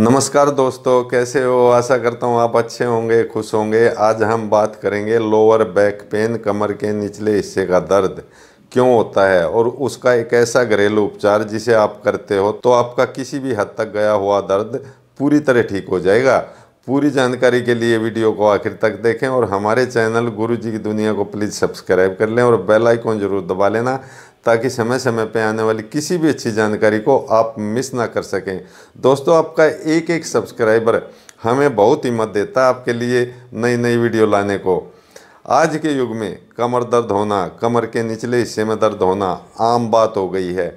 नमस्कार दोस्तों कैसे हो आशा करता हूँ आप अच्छे होंगे खुश होंगे आज हम बात करेंगे लोअर बैक पेन कमर के निचले हिस्से का दर्द क्यों होता है और उसका एक ऐसा घरेलू उपचार जिसे आप करते हो तो आपका किसी भी हद तक गया हुआ दर्द पूरी तरह ठीक हो जाएगा पूरी जानकारी के लिए वीडियो को आखिर तक देखें और हमारे चैनल गुरु जी की दुनिया को प्लीज़ सब्सक्राइब कर लें और बेल आइकॉन ज़रूर दबा लेना ताकि समय समय पर आने वाली किसी भी अच्छी जानकारी को आप मिस ना कर सकें दोस्तों आपका एक एक सब्सक्राइबर हमें बहुत हिम्मत देता है आपके लिए नई नई वीडियो लाने को आज के युग में कमर दर्द होना कमर के निचले हिस्से में दर्द होना आम बात हो गई है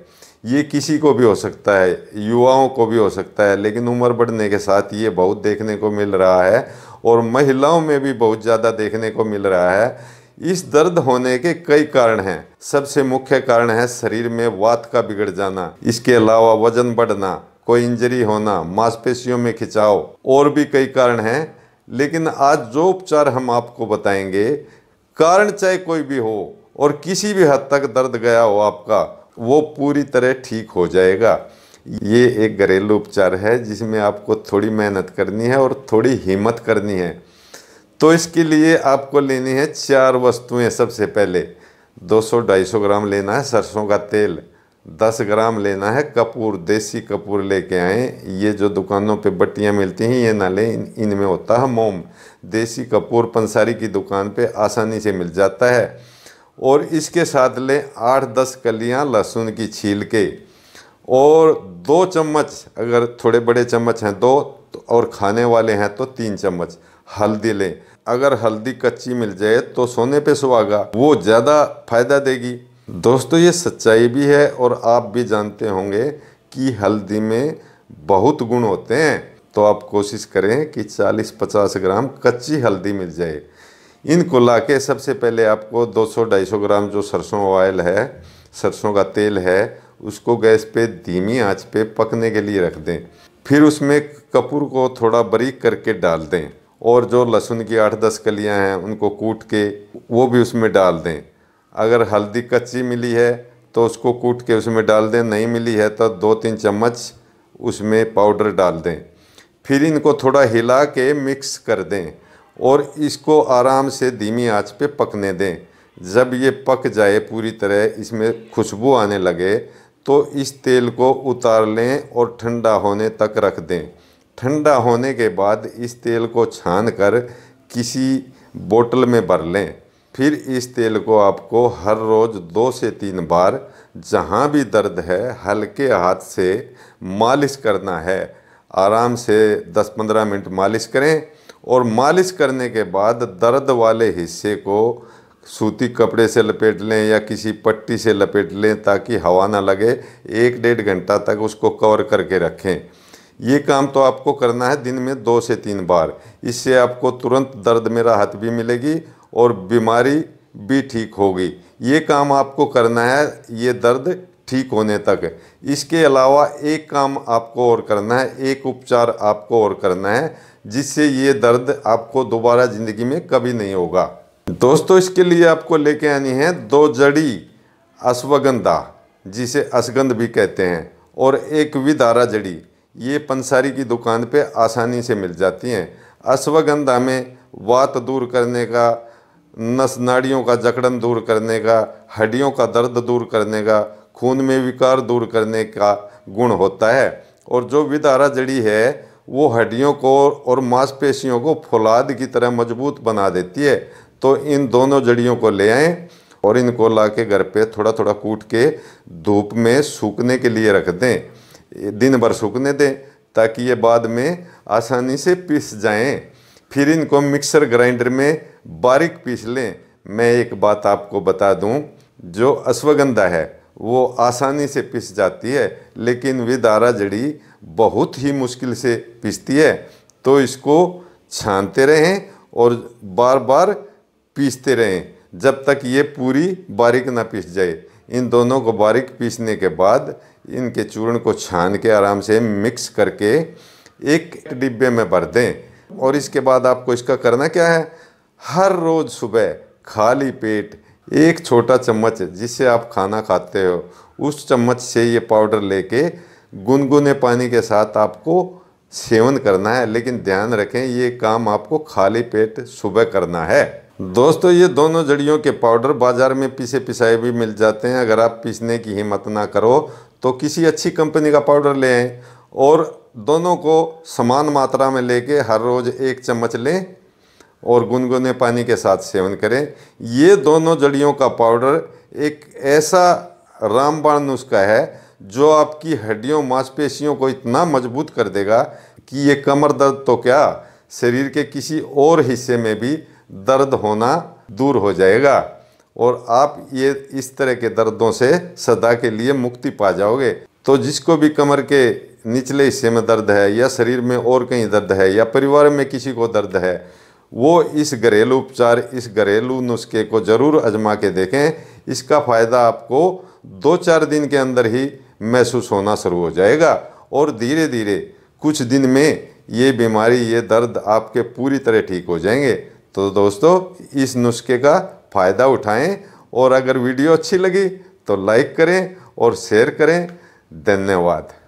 ये किसी को भी हो सकता है युवाओं को भी हो सकता है लेकिन उम्र बढ़ने के साथ ये बहुत देखने को मिल रहा है और महिलाओं में भी बहुत ज़्यादा देखने को मिल रहा है इस दर्द होने के कई कारण हैं सबसे मुख्य कारण है शरीर में वात का बिगड़ जाना इसके अलावा वजन बढ़ना कोई इंजरी होना मांसपेशियों में खिंचाव और भी कई कारण हैं लेकिन आज जो उपचार हम आपको बताएंगे कारण चाहे कोई भी हो और किसी भी हद तक दर्द गया हो आपका वो पूरी तरह ठीक हो जाएगा ये एक घरेलू उपचार है जिसमें आपको थोड़ी मेहनत करनी है और थोड़ी हिम्मत करनी है तो इसके लिए आपको लेनी है चार वस्तुएं सबसे पहले 200-250 ग्राम लेना है सरसों का तेल 10 ग्राम लेना है कपूर देसी कपूर लेके आए ये जो दुकानों पे बट्टियाँ मिलती हैं ये ना लें इनमें होता है मोम देसी कपूर पंसारी की दुकान पे आसानी से मिल जाता है और इसके साथ लें आठ दस कलियां लहसुन की छील के और दो चम्मच अगर थोड़े बड़े चम्मच हैं दो तो और खाने वाले हैं तो तीन चम्मच हल्दी लें अगर हल्दी कच्ची मिल जाए तो सोने पे सुहागा वो ज़्यादा फायदा देगी दोस्तों ये सच्चाई भी है और आप भी जानते होंगे कि हल्दी में बहुत गुण होते हैं तो आप कोशिश करें कि 40-50 ग्राम कच्ची हल्दी मिल जाए इनको ला के सबसे पहले आपको 200-250 ग्राम जो सरसों ऑयल है सरसों का तेल है उसको गैस पे धीमी आंच पे पकने के लिए रख दें फिर उसमें कपूर को थोड़ा बारीक करके डाल दें और जो लहसुन की आठ दस कलियां हैं उनको कूट के वो भी उसमें डाल दें अगर हल्दी कच्ची मिली है तो उसको कूट के उसमें डाल दें नहीं मिली है तो दो तीन चम्मच उसमें पाउडर डाल दें फिर इनको थोड़ा हिला के मिक्स कर दें और इसको आराम से धीमी आंच पे पकने दें जब ये पक जाए पूरी तरह इसमें खुशबू आने लगे तो इस तेल को उतार लें और ठंडा होने तक रख दें ठंडा होने के बाद इस तेल को छान कर किसी बोतल में भर लें फिर इस तेल को आपको हर रोज़ दो से तीन बार जहाँ भी दर्द है हल्के हाथ से मालिश करना है आराम से 10-15 मिनट मालिश करें और मालिश करने के बाद दर्द वाले हिस्से को सूती कपड़े से लपेट लें या किसी पट्टी से लपेट लें ताकि हवा ना लगे एक डेढ़ घंटा तक उसको कवर करके रखें ये काम तो आपको करना है दिन में दो से तीन बार इससे आपको तुरंत दर्द में राहत भी मिलेगी और बीमारी भी ठीक होगी ये काम आपको करना है ये दर्द ठीक होने तक इसके अलावा एक काम आपको और करना है एक उपचार आपको और करना है जिससे ये दर्द आपको दोबारा ज़िंदगी में कभी नहीं होगा दोस्तों इसके लिए आपको लेके आनी है दो जड़ी अश्वगंधा जिसे असगंध भी कहते हैं और एक विदारा जड़ी ये पंसारी की दुकान पे आसानी से मिल जाती हैं अश्वगंधा में वात दूर करने का नस नाड़ियों का जकड़न दूर करने का हड्डियों का दर्द दूर करने का खून में विकार दूर करने का गुण होता है और जो विदारा जड़ी है वो हड्डियों को और मांसपेशियों को फौलाद की तरह मजबूत बना देती है तो इन दोनों जड़ियों को ले आएँ और इनको ला के घर पे थोड़ा थोड़ा कूट के धूप में सूखने के लिए रख दें दिन भर सूखने दें ताकि ये बाद में आसानी से पीस जाएं फिर इनको मिक्सर ग्राइंडर में बारीक पीस लें मैं एक बात आपको बता दूं जो अश्वगंधा है वो आसानी से पिस जाती है लेकिन विदारा जड़ी बहुत ही मुश्किल से पिसती है तो इसको छानते रहें और बार बार पीसते रहें जब तक ये पूरी बारीक ना पीस जाए इन दोनों को बारीक पीसने के बाद इनके चूर्ण को छान के आराम से मिक्स करके एक डिब्बे में भर दें और इसके बाद आपको इसका करना क्या है हर रोज़ सुबह खाली पेट एक छोटा चम्मच जिससे आप खाना खाते हो उस चम्मच से ये पाउडर लेके गुनगुने पानी के साथ आपको सेवन करना है लेकिन ध्यान रखें ये काम आपको खाली पेट सुबह करना है दोस्तों ये दोनों जड़ियों के पाउडर बाज़ार में पीसे पिसाए भी मिल जाते हैं अगर आप पीसने की हिम्मत ना करो तो किसी अच्छी कंपनी का पाउडर लें और दोनों को समान मात्रा में लेके हर रोज़ एक चम्मच लें और गुनगुने पानी के साथ सेवन करें ये दोनों जड़ियों का पाउडर एक ऐसा रामबाण नुस्खा है जो आपकी हड्डियों मांसपेशियों को इतना मजबूत कर देगा कि ये कमर दर्द तो क्या शरीर के किसी और हिस्से में भी दर्द होना दूर हो जाएगा और आप ये इस तरह के दर्दों से सदा के लिए मुक्ति पा जाओगे तो जिसको भी कमर के निचले हिस्से में दर्द है या शरीर में और कहीं दर्द है या परिवार में किसी को दर्द है वो इस घरेलू उपचार इस घरेलू नुस्खे को ज़रूर आजमा के देखें इसका फ़ायदा आपको दो चार दिन के अंदर ही महसूस होना शुरू हो जाएगा और धीरे धीरे कुछ दिन में ये बीमारी ये दर्द आपके पूरी तरह ठीक हो जाएंगे तो दोस्तों इस नुस्खे का फ़ायदा उठाएं और अगर वीडियो अच्छी लगी तो लाइक करें और शेयर करें धन्यवाद